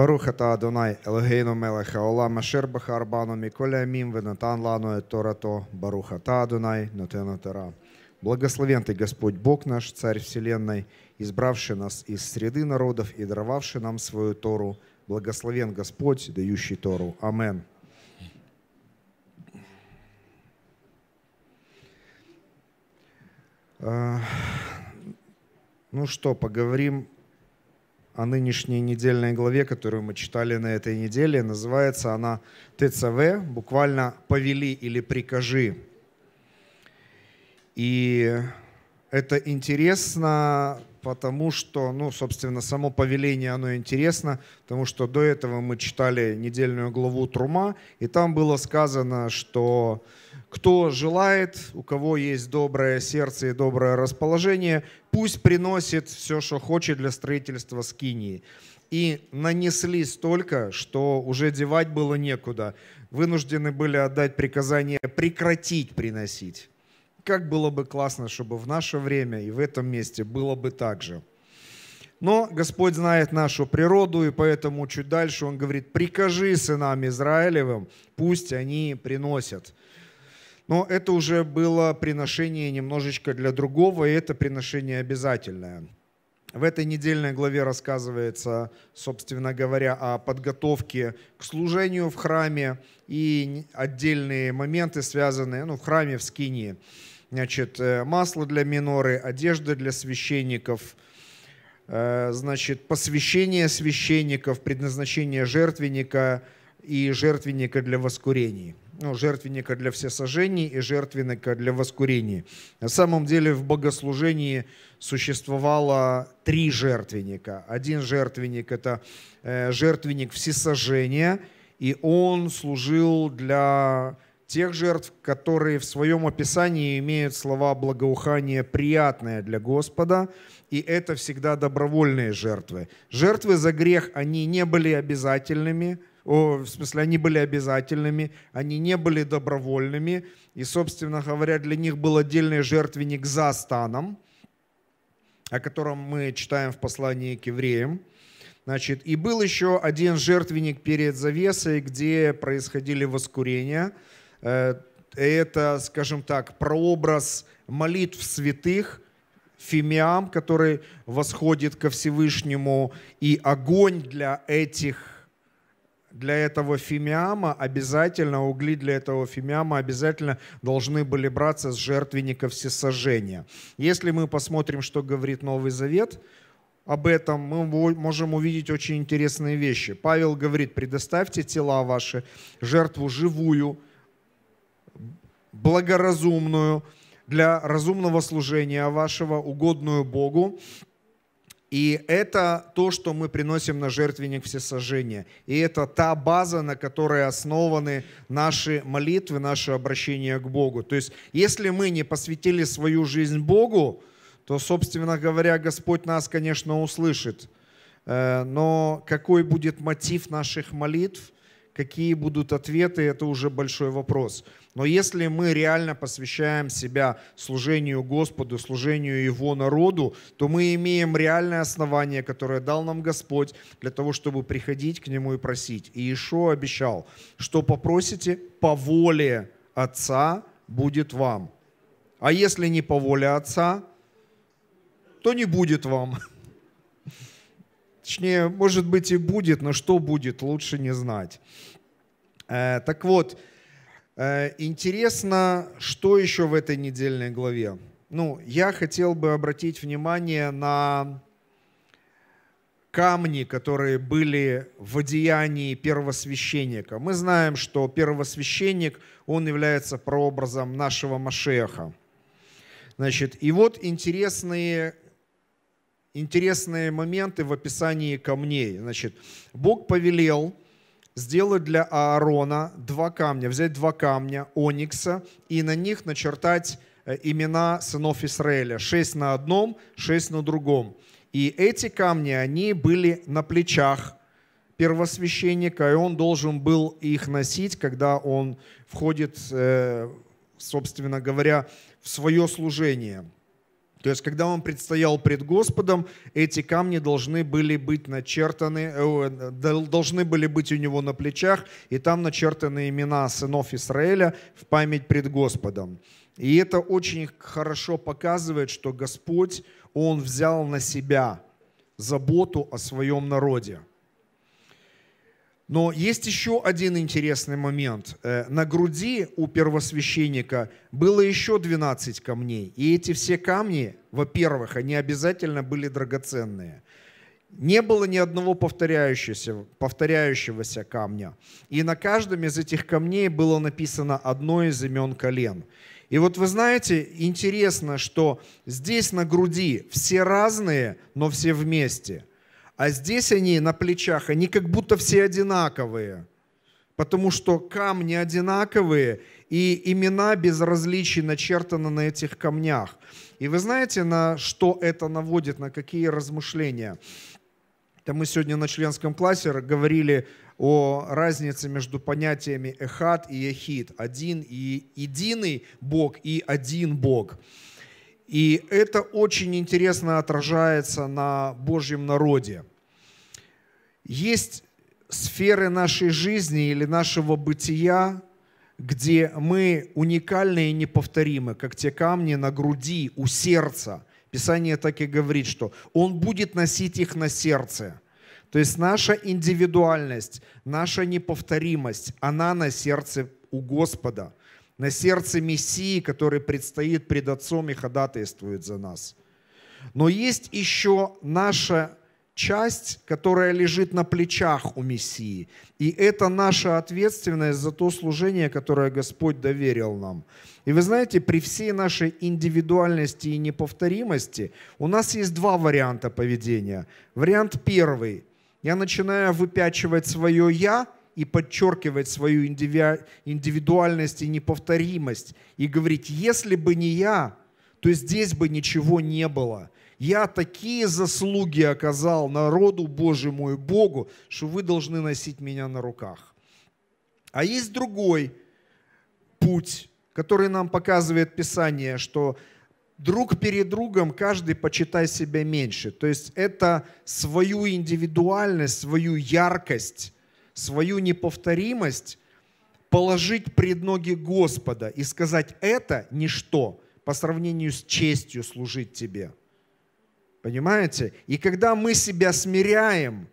Баруха та Адонай, Елегейно Мелеха, Ола Шербаха, Арбану, Миколя Амим, Венатан Лану, Торато, Баруха та Адонай, Нотена Тара. Благословен Ты, Господь Бог наш, Царь Вселенной, избравший нас из среды народов и даровавший нам свою Тору. Благословен Господь, дающий Тору. Амен. Э, ну что, поговорим о нынешней недельной главе, которую мы читали на этой неделе. Называется она ТЦВ, буквально «Повели или прикажи». И это интересно, потому что, ну, собственно, само повеление, оно интересно, потому что до этого мы читали недельную главу Трума, и там было сказано, что кто желает, у кого есть доброе сердце и доброе расположение, пусть приносит все, что хочет для строительства скинии. И нанесли столько, что уже девать было некуда. Вынуждены были отдать приказание прекратить приносить как было бы классно, чтобы в наше время и в этом месте было бы так же. Но Господь знает нашу природу, и поэтому чуть дальше Он говорит, прикажи сынам Израилевым, пусть они приносят. Но это уже было приношение немножечко для другого, и это приношение обязательное. В этой недельной главе рассказывается, собственно говоря, о подготовке к служению в храме и отдельные моменты, связанные ну, в храме, в Скинии значит, э, масло для миноры, одежда для священников, э, значит, посвящение священников, предназначение жертвенника и жертвенника для воскурений. Ну, жертвенника для всесожжений и жертвенника для воскурений. На самом деле в богослужении существовало три жертвенника. Один жертвенник – это э, жертвенник всесожжения, и он служил для тех жертв, которые в своем описании имеют слова благоухание приятное для Господа, и это всегда добровольные жертвы. Жертвы за грех, они не были обязательными, о, в смысле, они были обязательными, они не были добровольными, и, собственно говоря, для них был отдельный жертвенник за станом, о котором мы читаем в послании к евреям. Значит, и был еще один жертвенник перед завесой, где происходили воскурения. Э, это, скажем так, прообраз молитв святых, фимиам, который восходит ко Всевышнему, и огонь для этих для этого фимиама обязательно, угли для этого фимиама обязательно должны были браться с жертвенника всесожжения. Если мы посмотрим, что говорит Новый Завет, об этом мы можем увидеть очень интересные вещи. Павел говорит, предоставьте тела ваши, жертву живую, благоразумную, для разумного служения вашего, угодную Богу. И это то, что мы приносим на жертвенник всесожжения. И это та база, на которой основаны наши молитвы, наши обращения к Богу. То есть, если мы не посвятили свою жизнь Богу, то, собственно говоря, Господь нас, конечно, услышит. Э, но какой будет мотив наших молитв – какие будут ответы, это уже большой вопрос. Но если мы реально посвящаем себя служению Господу, служению Его народу, то мы имеем реальное основание, которое дал нам Господь для того, чтобы приходить к Нему и просить. И Ишо обещал, что попросите по воле Отца будет вам. А если не по воле Отца, то не будет вам. Точнее, может быть и будет, но что будет, лучше не знать. Э, так вот, э, интересно, что еще в этой недельной главе. Ну, я хотел бы обратить внимание на камни, которые были в одеянии первосвященника. Мы знаем, что первосвященник, он является прообразом нашего Машеха. Значит, и вот интересные интересные моменты в описании камней. Значит, Бог повелел сделать для Аарона два камня, взять два камня оникса и на них начертать э, имена сынов Израиля. Шесть на одном, шесть на другом. И эти камни, они были на плечах первосвященника, и он должен был их носить, когда он входит, э, собственно говоря, в свое служение – то есть, когда он предстоял пред Господом, эти камни должны были быть начертаны, э, э, должны были быть у него на плечах, и там начертаны имена сынов Израиля в память пред Господом. И это очень хорошо показывает, что Господь, Он взял на себя заботу о своем народе – но есть еще один интересный момент. Э, на груди у первосвященника было еще 12 камней. И эти все камни, во-первых, они обязательно были драгоценные. Не было ни одного повторяющегося, повторяющегося камня. И на каждом из этих камней было написано одно из имен колен. И вот вы знаете, интересно, что здесь на груди все разные, но все вместе – а здесь они на плечах, они как будто все одинаковые, потому что камни одинаковые, и имена без различий начертаны на этих камнях. И вы знаете, на что это наводит, на какие размышления? Это мы сегодня на членском классе говорили о разнице между понятиями «эхат» и «эхид», «один» и «единый Бог» и «один Бог». И это очень интересно отражается на Божьем народе. Есть сферы нашей жизни или нашего бытия, где мы уникальны и неповторимы, как те камни на груди, у сердца. Писание так и говорит, что Он будет носить их на сердце. То есть наша индивидуальность, наша неповторимость, она на сердце у Господа – на сердце Мессии, который предстоит пред Отцом и ходатайствует за нас. Но есть еще наша часть, которая лежит на плечах у Мессии. И это наша ответственность за то служение, которое Господь доверил нам. И вы знаете, при всей нашей индивидуальности и неповторимости у нас есть два варианта поведения. Вариант первый. Я начинаю выпячивать свое «я», и подчеркивать свою индивидуальность и неповторимость и говорить, если бы не я, то здесь бы ничего не было. Я такие заслуги оказал народу Божьему и Богу, что вы должны носить меня на руках. А есть другой путь, который нам показывает Писание, что друг перед другом каждый почитай себя меньше. То есть это свою индивидуальность, свою яркость свою неповторимость положить пред ноги Господа и сказать, это ничто по сравнению с честью служить Тебе. Понимаете? И когда мы себя смиряем,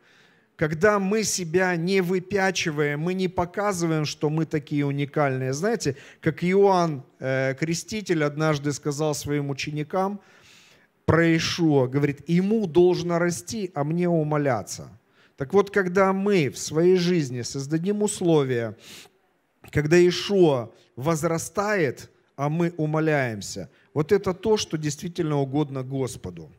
когда мы себя не выпячиваем, мы не показываем, что мы такие уникальные. Знаете, как Иоанн э, Креститель однажды сказал своим ученикам про Ишуа, говорит, ему должно расти, а мне умоляться. Так вот, когда мы в своей жизни создадим условия, когда Ишуа возрастает, а мы умоляемся, вот это то, что действительно угодно Господу.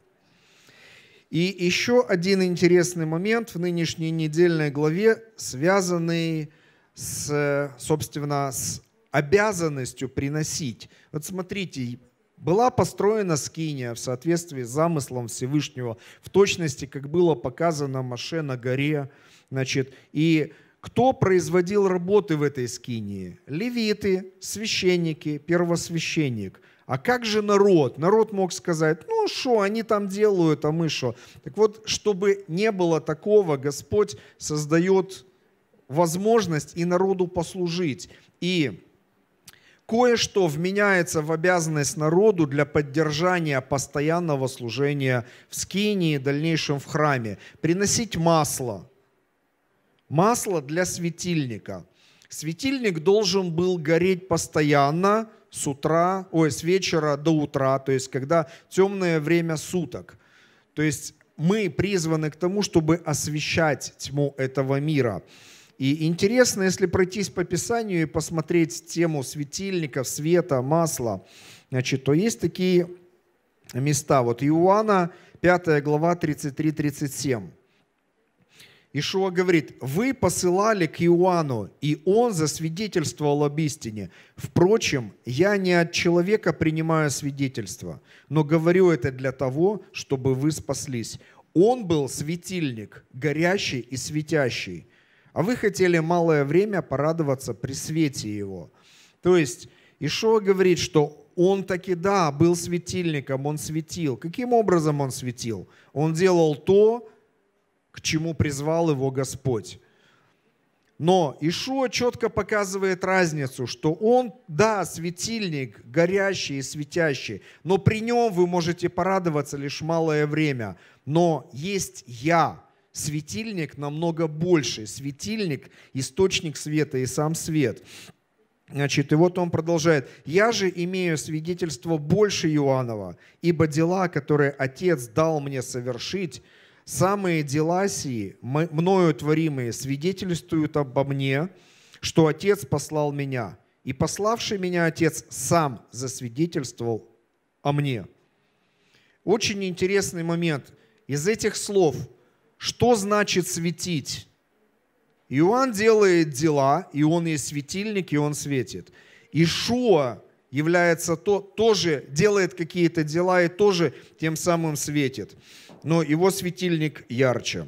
И еще один интересный момент в нынешней недельной главе, связанный с, собственно, с обязанностью приносить. Вот смотрите, была построена скиния в соответствии с замыслом Всевышнего, в точности, как было показано Маше на горе. Значит, и кто производил работы в этой скинии? Левиты, священники, первосвященник. А как же народ? Народ мог сказать, ну что, они там делают, а мы что? Так вот, чтобы не было такого, Господь создает возможность и народу послужить. И кое-что вменяется в обязанность народу для поддержания постоянного служения в скинии и дальнейшем в храме. Приносить масло. Масло для светильника. Светильник должен был гореть постоянно с утра, ой, с вечера до утра, то есть когда темное время суток. То есть мы призваны к тому, чтобы освещать тьму этого мира. И интересно, если пройтись по Писанию и посмотреть тему светильников, света, масла, значит, то есть такие места. Вот Иоанна 5 глава 33-37. Ишуа говорит, вы посылали к Иоанну, и он засвидетельствовал об истине. Впрочем, я не от человека принимаю свидетельство, но говорю это для того, чтобы вы спаслись. Он был светильник, горящий и светящий, а вы хотели малое время порадоваться при свете его. То есть Ишо говорит, что он таки, да, был светильником, он светил. Каким образом он светил? Он делал то, к чему призвал его Господь. Но Ишуа четко показывает разницу, что он, да, светильник, горящий и светящий, но при нем вы можете порадоваться лишь малое время. Но есть я, светильник намного больше. Светильник – источник света и сам свет. Значит, и вот он продолжает. «Я же имею свидетельство больше Иоаннова, ибо дела, которые Отец дал мне совершить, самые дела сии, мною творимые, свидетельствуют обо мне, что Отец послал меня, и пославший меня Отец сам засвидетельствовал о мне». Очень интересный момент. Из этих слов – что значит светить? Иоанн делает дела, и он есть светильник, и он светит. Ишуа является то, тоже делает какие-то дела и тоже тем самым светит. Но его светильник ярче.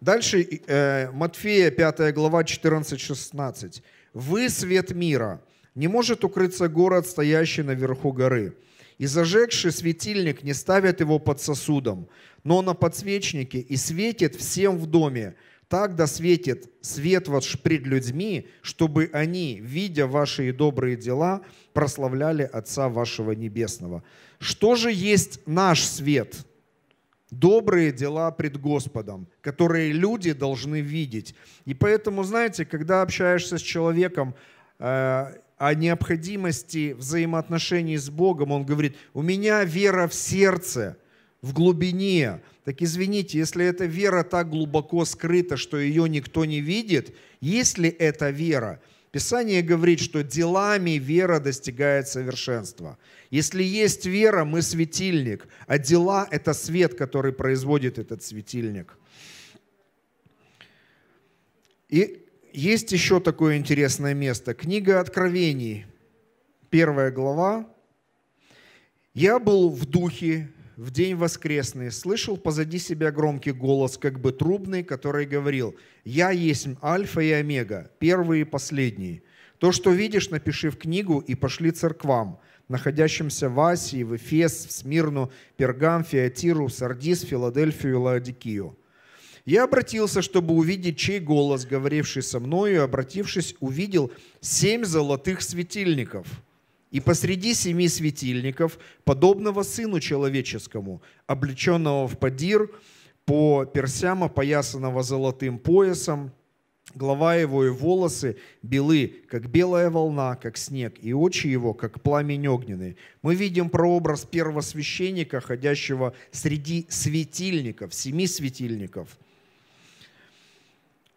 Дальше э, Матфея 5 глава 14-16. «Вы свет мира. Не может укрыться город, стоящий наверху горы. И зажегший светильник не ставят его под сосудом, но на подсвечнике и светит всем в доме. Так да светит свет ваш пред людьми, чтобы они, видя ваши добрые дела, прославляли Отца вашего Небесного. Что же есть наш свет? Добрые дела пред Господом, которые люди должны видеть. И поэтому, знаете, когда общаешься с человеком, э, о необходимости взаимоотношений с Богом, он говорит, у меня вера в сердце, в глубине. Так извините, если эта вера так глубоко скрыта, что ее никто не видит, есть ли эта вера? Писание говорит, что делами вера достигает совершенства. Если есть вера, мы светильник, а дела – это свет, который производит этот светильник. И есть еще такое интересное место. Книга Откровений, первая глава. «Я был в духе в день воскресный, слышал позади себя громкий голос, как бы трубный, который говорил, «Я есть Альфа и Омега, первый и последний. То, что видишь, напиши в книгу и пошли церквам, находящимся в Асии, в Эфес, в Смирну, Пергам, Фиатиру, Сардис, Филадельфию и Лаодикию». Я обратился, чтобы увидеть, чей голос, говоривший со мною, и, обратившись, увидел семь золотых светильников. И посреди семи светильников, подобного сыну человеческому, облеченного в падир, по персям, опоясанного золотым поясом, Глава его и волосы белы, как белая волна, как снег, и очи его, как пламень огненный. Мы видим прообраз первого священника, ходящего среди светильников, семи светильников –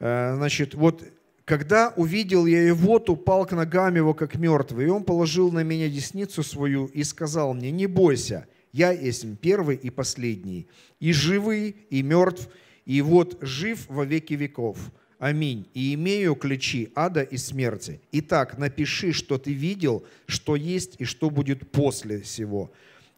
Э, значит, вот когда увидел я его, то пал к ногам его, как мертвый, и он положил на меня десницу свою и сказал мне, не бойся, я есть первый и последний, и живый, и мертв, и вот жив во веки веков. Аминь. И имею ключи ада и смерти. Итак, напиши, что ты видел, что есть и что будет после всего.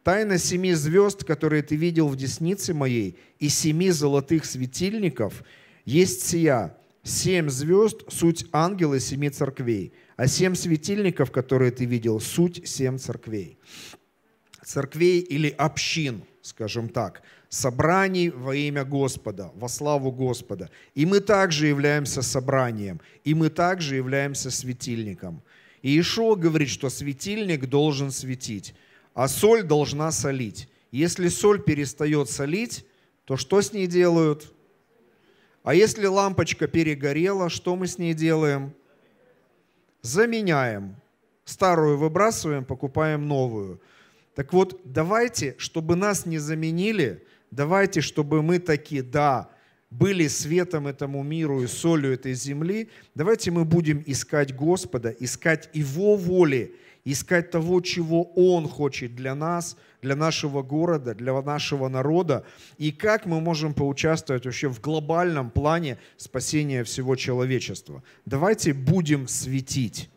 Тайна семи звезд, которые ты видел в деснице моей, и семи золотых светильников, есть сия, Семь звезд – суть ангела семи церквей, а семь светильников, которые ты видел, суть семь церквей. Церквей или общин, скажем так, собраний во имя Господа, во славу Господа. И мы также являемся собранием, и мы также являемся светильником. И Ишо говорит, что светильник должен светить, а соль должна солить. Если соль перестает солить, то что с ней делают? А если лампочка перегорела, что мы с ней делаем? Заменяем. Старую выбрасываем, покупаем новую. Так вот, давайте, чтобы нас не заменили, давайте, чтобы мы такие, да, были светом этому миру и солью этой земли, давайте мы будем искать Господа, искать Его воли, искать того, чего Он хочет для нас, для нашего города, для нашего народа, и как мы можем поучаствовать вообще в глобальном плане спасения всего человечества. Давайте будем светить.